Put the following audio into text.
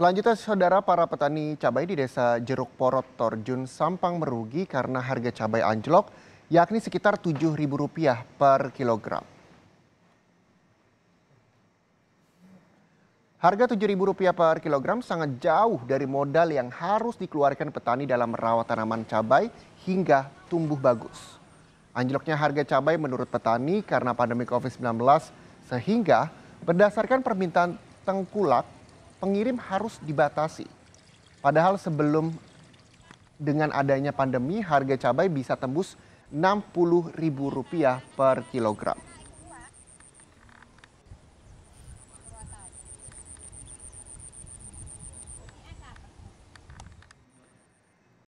Selanjutnya, saudara para petani cabai di desa Jeruk Porot Torjun Sampang merugi karena harga cabai anjlok, yakni sekitar Rp7.000 per kilogram. Harga Rp7.000 per kilogram sangat jauh dari modal yang harus dikeluarkan petani dalam merawat tanaman cabai hingga tumbuh bagus. Anjloknya harga cabai menurut petani karena pandemi COVID-19 sehingga berdasarkan permintaan tengkulak pengirim harus dibatasi. Padahal sebelum dengan adanya pandemi harga cabai bisa tembus Rp60.000 per kilogram.